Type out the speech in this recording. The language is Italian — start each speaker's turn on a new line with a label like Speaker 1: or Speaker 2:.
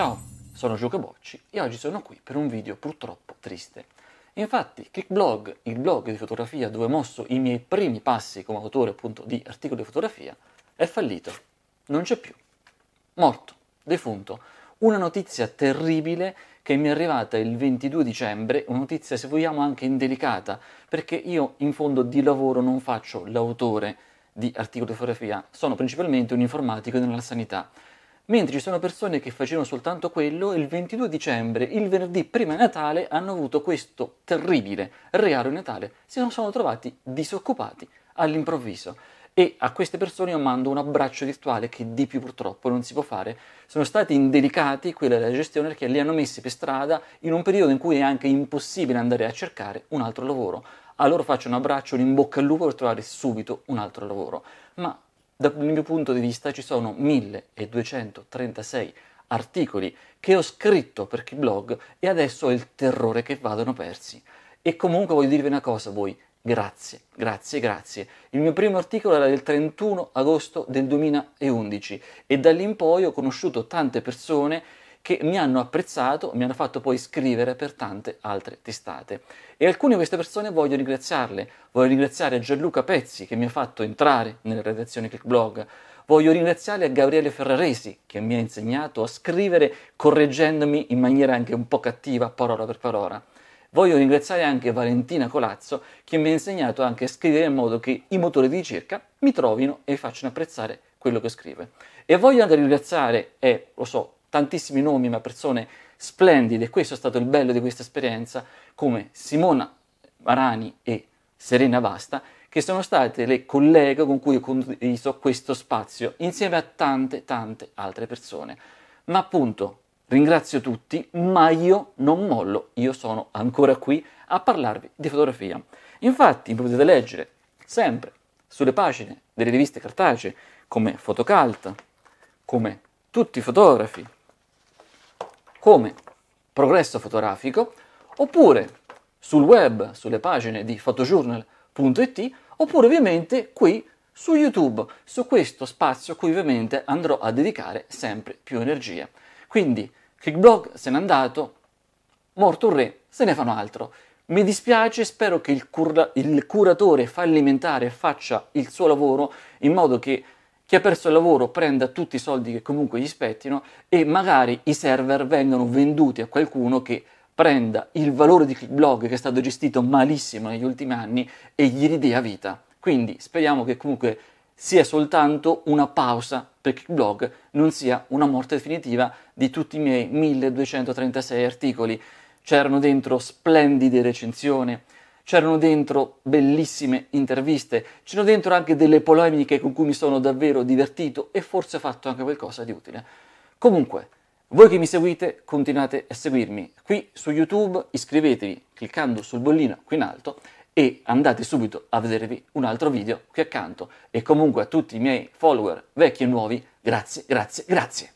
Speaker 1: Ciao, sono Gioca Bocci e oggi sono qui per un video purtroppo triste. Infatti, Clickblog, il blog di fotografia dove ho mosso i miei primi passi come autore appunto di articoli di fotografia, è fallito. Non c'è più. Morto, defunto. Una notizia terribile che mi è arrivata il 22 dicembre, una notizia se vogliamo anche indelicata, perché io in fondo di lavoro non faccio l'autore di articoli di fotografia, sono principalmente un informatico nella sanità mentre ci sono persone che facevano soltanto quello il 22 dicembre, il venerdì prima di Natale, hanno avuto questo terribile regalo di Natale, si sono trovati disoccupati all'improvviso. E a queste persone io mando un abbraccio virtuale che di più purtroppo non si può fare. Sono stati indelicati quella della gestione perché li hanno messi per strada in un periodo in cui è anche impossibile andare a cercare un altro lavoro. A loro faccio un abbraccio, un in bocca al lupo per trovare subito un altro lavoro. Ma dal mio punto di vista ci sono 1236 articoli che ho scritto per chi blog e adesso ho il terrore che vadano persi. E comunque voglio dirvi una cosa voi, grazie, grazie, grazie. Il mio primo articolo era del 31 agosto del 2011 e da lì in poi ho conosciuto tante persone che mi hanno apprezzato, mi hanno fatto poi scrivere per tante altre testate. E alcune di queste persone voglio ringraziarle. Voglio ringraziare Gianluca Pezzi che mi ha fatto entrare nella redazione ClickBlog. Voglio ringraziare Gabriele Ferraresi che mi ha insegnato a scrivere correggendomi in maniera anche un po' cattiva, parola per parola. Voglio ringraziare anche Valentina Colazzo che mi ha insegnato anche a scrivere in modo che i motori di ricerca mi trovino e facciano apprezzare quello che scrive. E voglio anche ringraziare, eh, lo so, tantissimi nomi, ma persone splendide. Questo è stato il bello di questa esperienza, come Simona Marani e Serena Vasta, che sono state le colleghe con cui ho condiviso questo spazio, insieme a tante, tante altre persone. Ma appunto, ringrazio tutti, ma io non mollo, io sono ancora qui a parlarvi di fotografia. Infatti, potete leggere sempre sulle pagine delle riviste cartacee, come Fotocalt, come tutti i fotografi come Progresso Fotografico, oppure sul web, sulle pagine di photojournal.it, oppure ovviamente qui su YouTube, su questo spazio cui ovviamente andrò a dedicare sempre più energia. Quindi Clickblog se n'è andato, morto un re, se ne fanno altro. Mi dispiace, spero che il, cura- il curatore fallimentare faccia il suo lavoro in modo che chi ha perso il lavoro prenda tutti i soldi che comunque gli spettino e magari i server vengano venduti a qualcuno che prenda il valore di blog che è stato gestito malissimo negli ultimi anni e gli ridia vita. Quindi speriamo che comunque sia soltanto una pausa per Clickblog, non sia una morte definitiva di tutti i miei 1236 articoli. C'erano dentro splendide recensioni, C'erano dentro bellissime interviste, c'erano dentro anche delle polemiche con cui mi sono davvero divertito e forse ho fatto anche qualcosa di utile. Comunque, voi che mi seguite, continuate a seguirmi qui su YouTube, iscrivetevi cliccando sul bollino qui in alto e andate subito a vedervi un altro video qui accanto. E comunque a tutti i miei follower vecchi e nuovi, grazie, grazie, grazie.